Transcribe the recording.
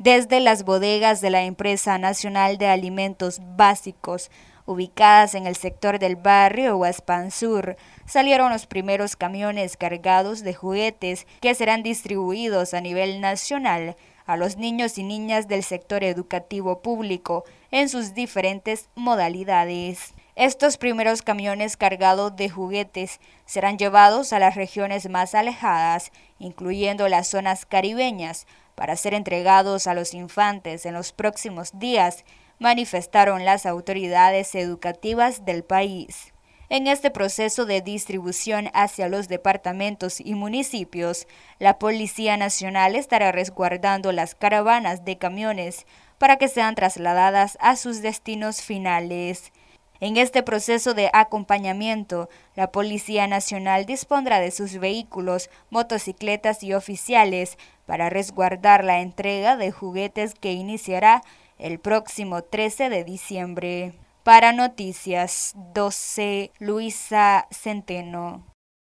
desde las bodegas de la Empresa Nacional de Alimentos Básicos, ubicadas en el sector del barrio Sur, salieron los primeros camiones cargados de juguetes que serán distribuidos a nivel nacional a los niños y niñas del sector educativo público en sus diferentes modalidades. Estos primeros camiones cargados de juguetes serán llevados a las regiones más alejadas, incluyendo las zonas caribeñas, para ser entregados a los infantes en los próximos días, manifestaron las autoridades educativas del país. En este proceso de distribución hacia los departamentos y municipios, la Policía Nacional estará resguardando las caravanas de camiones para que sean trasladadas a sus destinos finales. En este proceso de acompañamiento, la Policía Nacional dispondrá de sus vehículos, motocicletas y oficiales para resguardar la entrega de juguetes que iniciará el próximo 13 de diciembre. Para Noticias 12, Luisa Centeno.